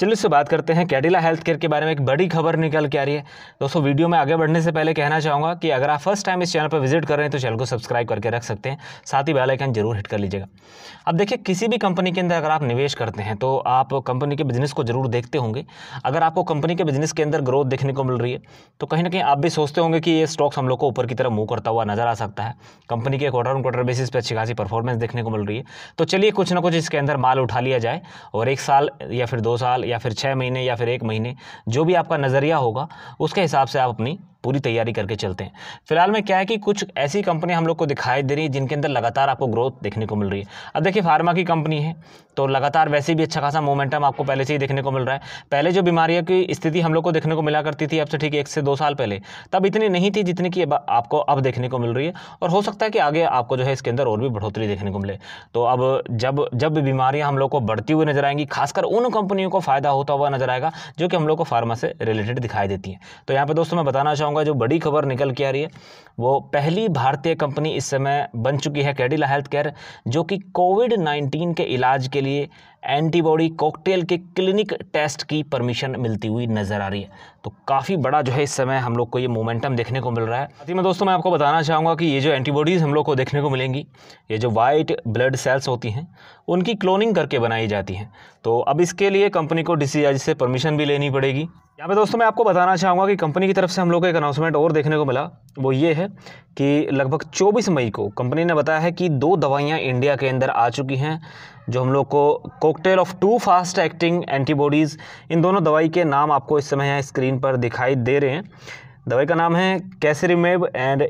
चलिए इससे बात करते हैं कैडिला हेल्थ केयर के बारे में एक बड़ी खबर निकल के आ रही है दोस्तों वीडियो में आगे बढ़ने से पहले कहना चाहूँगा कि अगर आप फर्स्ट टाइम इस चैनल पर विजिट कर रहे हैं तो चैनल को सब्सक्राइब करके रख सकते हैं साथ ही बेल आइकन जरूर हिट कर लीजिएगा अब देखिए किसी भी कंपनी के अंदर अगर आप निवेश करते हैं तो आप कंपनी के बिजनेस को जरूर देखते होंगे अगर आपको कंपनी के बिजनेस के अंदर ग्रोथ देखने को मिल रही है तो कहीं ना कहीं आप भी सोचते होंगे कि ये स्टॉक्स हम लोग को ऊपर की तरफ मूव करता हुआ नजर आ सकता है कंपनी के क्वार्टर ऑन क्वार्टर बेसिस पर अच्छी खासी परफॉर्मेंस देखने को मिल रही है तो चलिए कुछ ना कुछ इसके अंदर माल उठा लिया जाए और एक साल या फिर दो साल या फिर छः महीने या फिर एक महीने जो भी आपका नज़रिया होगा उसके हिसाब से आप अपनी पूरी तैयारी करके चलते हैं फिलहाल में क्या है कि कुछ ऐसी कंपनी हम लोग को दिखाई दे रही है जिनके अंदर लगातार आपको ग्रोथ देखने को मिल रही है अब देखिए फार्मा की कंपनी है तो लगातार वैसे भी अच्छा खासा मोमेंटम आपको पहले से ही देखने को मिल रहा है पहले जो बीमारियों की स्थिति हम लोग को देखने को मिला करती थी अब से ठीक एक से दो साल पहले तब इतनी नहीं थी जितनी कि आपको अब देखने को मिल रही है और हो सकता है कि आगे आपको जो है इसके अंदर और भी बढ़ोतरी देखने को मिले तो अब जब जब बीमारियाँ हम लोग को बढ़ती हुई नजर आएंगी खासकर उन कंपनियों को फ़ायदा होता हुआ नजर आएगा जो कि हम लोग को फार्मा से रिलेटेड दिखाई देती हैं तो यहाँ पर दोस्तों मैं बताना चाहूँगा चाहूँगा जो बड़ी खबर निकल के आ रही है वो पहली भारतीय कंपनी इस समय बन चुकी है कैडिला हेल्थ केयर जो कि कोविड नाइन्टीन के इलाज के लिए एंटीबॉडी कॉकटेल के क्लिनिक टेस्ट की परमिशन मिलती हुई नज़र आ रही है तो काफ़ी बड़ा जो है इस समय हम लोग को ये मोमेंटम देखने को मिल रहा है साथ ही दोस्तों मैं आपको बताना चाहूँगा कि ये जो एंटीबॉडीज़ हम लोग को देखने को मिलेंगी ये जो वाइट ब्लड सेल्स होती हैं उनकी क्लोनिंग करके बनाई जाती हैं तो अब इसके लिए कंपनी को डी से परमिशन भी लेनी पड़ेगी यहाँ पे दोस्तों मैं आपको बताना चाहूँगा कि कंपनी की तरफ से हम लोग को एक अनाउंसमेंट और देखने को मिला वो ये है कि लगभग 24 मई को कंपनी ने बताया है कि दो दवाइयाँ इंडिया के अंदर आ चुकी हैं जो हम लोग को cocktail of two fast acting antibodies इन दोनों दवाई के नाम आपको इस समय यहाँ स्क्रीन पर दिखाई दे रहे हैं दवाई का नाम है कैसरीमेब एंड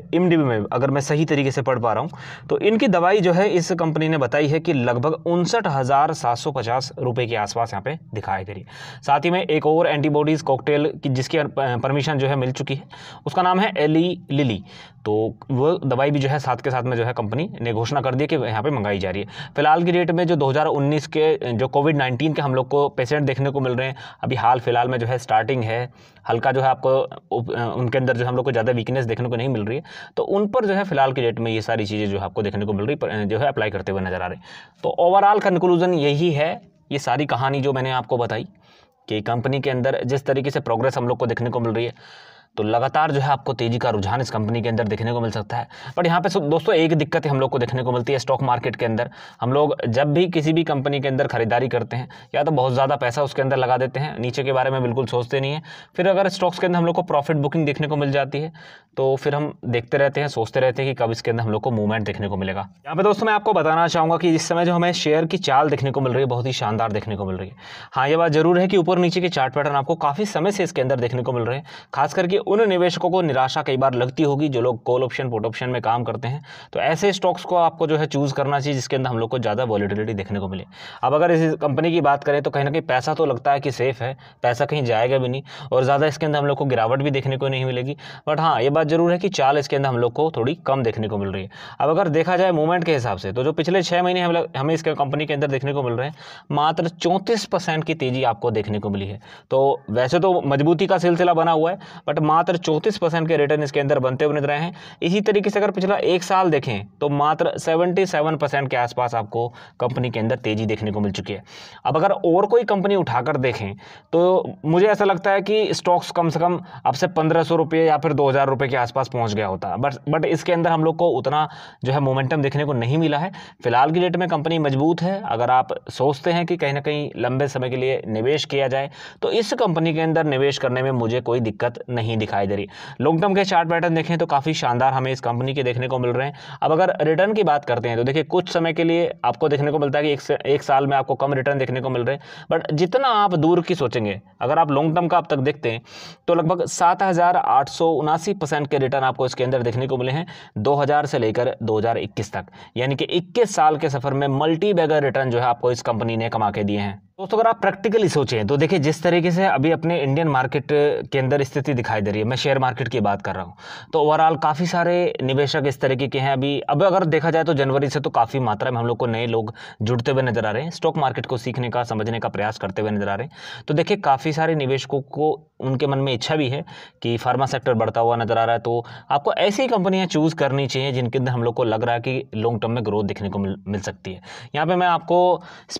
मेब अगर मैं सही तरीके से पढ़ पा रहा हूँ तो इनकी दवाई जो है इस कंपनी ने बताई है कि लगभग उनसठ हज़ार सात सौ पचास रुपये के आसपास यहाँ पे दिखाई दे रही है साथ ही में एक और एंटीबॉडीज़ कॉकटेल की जिसकी परमिशन जो है मिल चुकी है उसका नाम है एली लिली तो वो दवाई भी जो है साथ के साथ में जो है कंपनी ने घोषणा कर दी कि यहाँ पर मंगाई जा रही है फिलहाल की डेट में जो दो के जो कोविड नाइन्टीन के हम लोग को पेशेंट देखने को मिल रहे हैं अभी हाल फिलहाल में जो है स्टार्टिंग है हल्का जो है आपको उनके अंदर जो हम लोग को ज़्यादा वीकनेस देखने को नहीं मिल रही है तो उन पर जो है फिलहाल के डेट में ये सारी चीज़ें जो है आपको देखने को मिल रही जो है अप्लाई करते हुए नज़र आ रही तो ओवरऑल कंक्लूजन यही है ये सारी कहानी जो मैंने आपको बताई कि कंपनी के अंदर जिस तरीके से प्रोग्रेस हम लोग को देखने को मिल रही है तो लगातार जो है आपको तेज़ी का रुझान इस कंपनी के अंदर देखने को मिल सकता है बट यहाँ पे दोस्तों एक दिक्कत हम लोग को देखने को मिलती है स्टॉक मार्केट के अंदर हम लोग जब भी किसी भी कंपनी के अंदर खरीदारी करते हैं या तो बहुत ज़्यादा पैसा उसके अंदर लगा देते हैं नीचे के बारे में बिल्कुल सोचते नहीं है फिर अगर स्टॉक्स के अंदर हम लोग को प्रॉफिट बुकिंग देखने को मिल जाती है तो फिर हम देखते रहते हैं सोचते रहते हैं कि कब इसके अंदर हम लोग को मूवमेंट देखने को मिलेगा यहाँ पर दोस्तों मैं आपको बताना चाहूँगा कि इस समय जो हमें शेयर की चाल देखने को मिल रही है बहुत ही शानदार देखने को मिल रही है हाँ ये बात जरूर है कि ऊपर नीचे के चार्ट पैटर्न आपको काफ़ी समय से इसके अंदर देखने को मिल रहे हैं खास करके उन निवेशकों को निराशा कई बार लगती होगी जो लोग कॉल ऑप्शन पुट ऑप्शन में काम करते हैं तो ऐसे स्टॉक्स को आपको जो है चूज़ करना चाहिए जिसके अंदर हम लोग को ज़्यादा वॉलीडिलिटी देखने को मिले अब अगर इस कंपनी की बात करें तो कहीं ना कहीं पैसा तो लगता है कि सेफ़ है पैसा कहीं जाएगा भी नहीं और ज़्यादा इसके अंदर हम लोग को गिरावट भी देखने को नहीं मिलेगी बट हाँ ये बात ज़रूर है कि चाल इसके अंदर हम लोग को थोड़ी कम देखने को मिल रही है अब अगर देखा जाए मूवमेंट के हिसाब से तो जो पिछले छः महीने हम हमें इसके कंपनी के अंदर देखने को मिल रहे हैं मात्र चौंतीस की तेज़ी आपको देखने को मिली है तो वैसे तो मजबूती का सिलसिला बना हुआ है बट मात्र चौंतीस परसेंट के रिटर्न इसके अंदर बनते हुए नजर आए हैं इसी तरीके से अगर पिछला एक साल देखें तो मात्र सेवेंटी सेवन परसेंट के आसपास आपको कंपनी के अंदर तेज़ी देखने को मिल चुकी है अब अगर और कोई कंपनी उठाकर देखें तो मुझे ऐसा लगता है कि स्टॉक्स कम से कम अब से पंद्रह सौ रुपये या फिर दो हज़ार रुपये के आसपास पहुँच गया होता बट बट इसके अंदर हम लोग को उतना जो है मोमेंटम देखने को नहीं मिला है फिलहाल की डेट में कंपनी मजबूत है अगर आप सोचते हैं कि कहीं ना कहीं लंबे समय के लिए निवेश किया जाए तो इस कंपनी के अंदर निवेश करने में मुझे कोई दिक्कत नहीं नहीं दिखाई दे रही लॉन्ग टर्म के चार्ट पैटर्न देखें तो काफ़ी शानदार हमें इस कंपनी के देखने को मिल रहे हैं अब अगर रिटर्न की बात करते हैं तो देखिए कुछ समय के लिए आपको देखने को मिलता है कि एक, एक साल में आपको कम रिटर्न देखने को मिल रहे हैं बट जितना आप दूर की सोचेंगे अगर आप लॉन्ग टर्म का अब तक देखते हैं तो लगभग सात के रिटर्न आपको इसके अंदर देखने को मिले हैं दो से लेकर दो तक यानी कि इक्कीस साल के सफ़र में मल्टी रिटर्न जो है आपको इस कंपनी ने कमा के दिए हैं दोस्तों अगर आप प्रैक्टिकली सोचें तो देखिए जिस तरीके से अभी अपने इंडियन मार्केट के अंदर स्थिति दिखाई दे रही है मैं शेयर मार्केट की बात कर रहा हूँ तो ओवरऑल काफ़ी सारे निवेशक इस तरीके के हैं अभी अब अगर देखा जाए तो जनवरी से तो काफ़ी मात्रा में हम लोग को नए लोग जुड़ते हुए नजर आ रहे हैं स्टॉक मार्केट को सीखने का समझने का प्रयास करते हुए नजर आ रहे हैं तो देखिए काफ़ी सारे निवेशकों को उनके मन में इच्छा भी है कि फार्मा सेक्टर बढ़ता हुआ नजर आ रहा है तो आपको ऐसी कंपनियाँ चूज़ करनी चाहिए जिनके अंदर हम लोग को लग रहा है कि लॉन्ग टर्म में ग्रोथ देखने को मिल सकती है यहाँ पर मैं आपको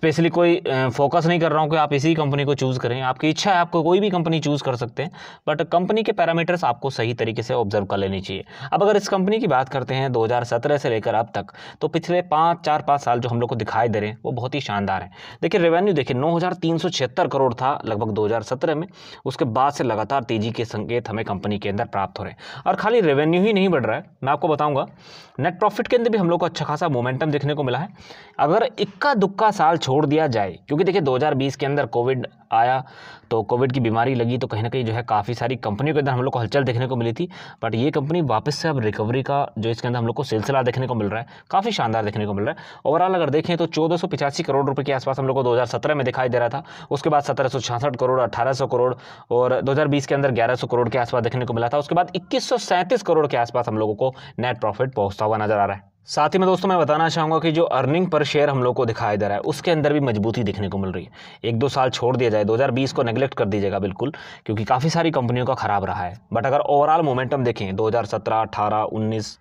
स्पेशली कोई फोकस नहीं कर रहा हूँ कि आप इसी कंपनी को चूज़ करें आपकी इच्छा है आपको कोई भी कंपनी चूज़ कर सकते हैं बट कंपनी के पैरामीटर्स आपको सही तरीके से ऑब्जर्व कर लेनी चाहिए अब अगर इस कंपनी की बात करते हैं 2017 से लेकर अब तक तो पिछले पाँच चार पाँच साल जो हम लोग को दिखाई दे रहे हैं वो बहुत ही शानदार है देखिए रेवेन्यू देखिए नौ करोड़ था लगभग दो में उसके बाद से लगातार तेज़ी के संकेत हमें कंपनी के अंदर प्राप्त हो रहे हैं और खाली रेवेन्यू ही नहीं बढ़ रहा है मैं आपको बताऊँगा नेट प्रॉफिट के अंदर भी हम लोग को अच्छा खासा मोमेंटम देखने को मिला है अगर इक्का दुक्का साल छोड़ दिया जाए क्योंकि देखिए 2020 के अंदर कोविड आया तो कोविड की बीमारी लगी तो कहीं ना कहीं जो है काफ़ी सारी कंपनियों के अंदर हम लोग को हलचल देखने को मिली थी बट ये कंपनी वापस से अब रिकवरी का जो इसके अंदर हम लोग को सिलसिला देखने को मिल रहा है काफ़ी शानदार देखने को मिल रहा है ओवरऑल अगर देखें तो चौदह करोड़ रुपये के आसपास हम लोग को दो में दिखाई दे रहा था उसके बाद सत्रह करोड़ अठारह करोड़ और दो के अंदर ग्यारह करोड़ के आसपास देखने को मिला था उसके बाद इक्कीस करोड़ के आसपास हम लोगों को नेट प्रॉफिट पहुँचता हुआ नजर आ रहा है साथ ही में दोस्तों मैं बताना चाहूँगा कि जो अर्निंग पर शेयर हम लोग को दिखाई दे रहा है उसके अंदर भी मजबूती देखने को मिल रही है एक दो साल छोड़ दिया जाए 2020 को नेगलेक्ट कर दीजिएगा बिल्कुल क्योंकि काफ़ी सारी कंपनियों का ख़राब रहा है बट अगर ओवरऑल मोमेंटम देखें 2017, 18, 19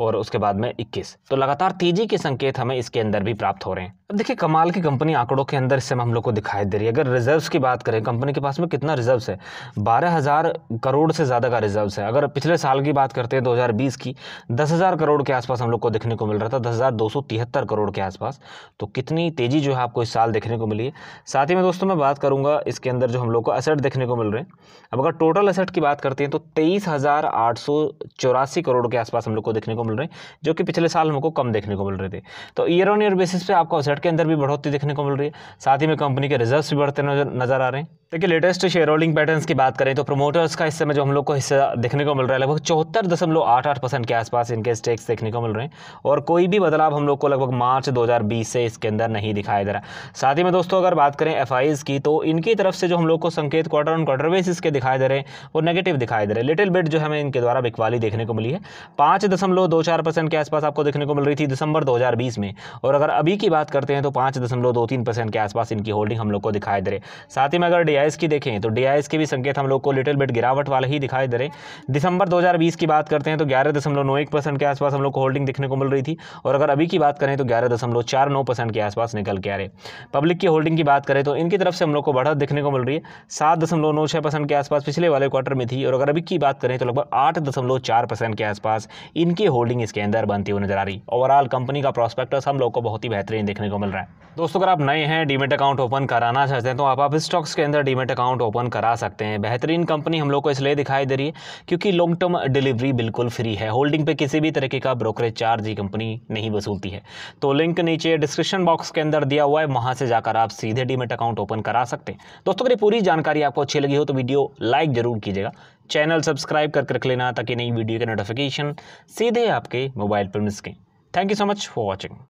और उसके बाद में 21 तो लगातार तेजी के संकेत हमें इसके अंदर भी प्राप्त हो रहे हैं अब देखिए कमाल की कंपनी आंकड़ों के अंदर इससे हम लोग को दिखाई दे रही है अगर रिजर्व्स की बात करें कंपनी के पास में कितना रिजर्व्स है बारह हज़ार करोड़ से ज़्यादा का रिजर्व्स है अगर पिछले साल की बात करते हैं दो की दस हज़ार करोड़ के आसपास हम लोग को देखने को मिल रहा था दस हज़ार दो सौ तिहत्तर करोड़ के आसपास तो कितनी तेज़ी जो है आपको इस साल देखने को मिली है साथ ही में दोस्तों मैं बात करूँगा इसके अंदर जो हम लोग को असेट देखने को मिल रहे हैं अब अगर टोटल असेट की बात करते हैं तो तेईस करोड़ के आसपास हम लोग को देखने को मिल रहे हैं जो कि पिछले साल हमको कम देखने को मिल रहे थे तो ईयर ऑन ईयर बेसिस पे आपको असेट के अंदर भी बढ़ोतरी देखने को मिल रही है साथ ही में कंपनी के रिजर्व भी बढ़ते नजर आ रहे हैं देखिए लेटेस्ट शेयर होल्डिंग पैटर्न्स की बात करें तो प्रमोटर्स का हिस्से में जो हम लोग को हिस्सा देखने को मिल रहा है लगभग चौहत्तर दशमलव आठ आठ परसेंट के आसपास इनके स्टेक्स देखने को मिल रहे हैं और कोई भी बदलाव हम लोग को लगभग मार्च 2020 से इसके अंदर नहीं दिखाई दे रहा साथ ही में दोस्तों अगर बात करें एफ की तो इनकी तरफ से जो हम लोग को संकेत क्वार्टर ऑन क्वार्टर बेसिस के दिखाई दे रहे हैं वो नेगेटिव दिखाई दे रहे हैं लिटिल बिट जो हमें इनके द्वारा बिकवाली देखने को मिली है पाँच दशमलव दो दो चार परसेंट के आसपास आपको देखने को मिल रही थी दिसंबर 2020 में और अगर अभी की बात करते हैं तो पाँच दशमलव दो तीन परसेंट के आसपास इनकी होल्डिंग हम लोग को दिखाई दे रहे साथ ही में अगर डी की देखें तो डी के भी संकेत हम लोग को लिटिल बिट गिरावट वाले ही दिखाई दे रहे दिसंबर दो की बात करते हैं तो ग्यारह के आसपास हम लोग को होल्डिंग देखने को मिल रही थी और अगर अभी की बात करें तो ग्यारह के आसपास निकल के आ रहे पब्लिक की होल्डिंग की बात करें तो इनकी तरफ से हम लोग को बढ़त देखने को मिल रही है सात के आसपास पिछले वाले क्वार्टर में थी और अगर अभी की बात करें तो लगभग आठ दशमलव चार परसेंट के आसपास इनकी होल्डिंग इसके अंदर बनती हुई नजर आ रही ओवरऑल कंपनी का प्रॉस्पेक्टस हम लोग को बहुत ही बेहतरीन देखने को मिल रहा है दोस्तों अगर आप नए हैं डीमेट अकाउंट ओपन कराना चाहते हैं तो आप, आप स्टॉक्स के अंदर डीमेट अकाउंट ओपन करा सकते हैं बेहतरीन कंपनी हम लोग को इसलिए दिखाई दे रही है क्योंकि लॉन्ग टर्म डिलीवरी बिल्कुल फ्री है होल्डिंग पे किसी भी तरीके का ब्रोकरेज चार्ज ही कंपनी नहीं वसूलती है तो लिंक नीचे डिस्क्रिप्शन बॉक्स के अंदर दिया हुआ है वहाँ से जाकर आप सीधे डीमेट अकाउंट ओपन करा सकते हैं दोस्तों अगर पूरी जानकारी आपको अच्छी लगी हो तो वीडियो लाइक जरूर कीजिएगा चैनल सब्सक्राइब करके रख लेना ताकि नई वीडियो के नोटिफिकेशन सीधे आपके मोबाइल पर मिल सकें thank you so much for watching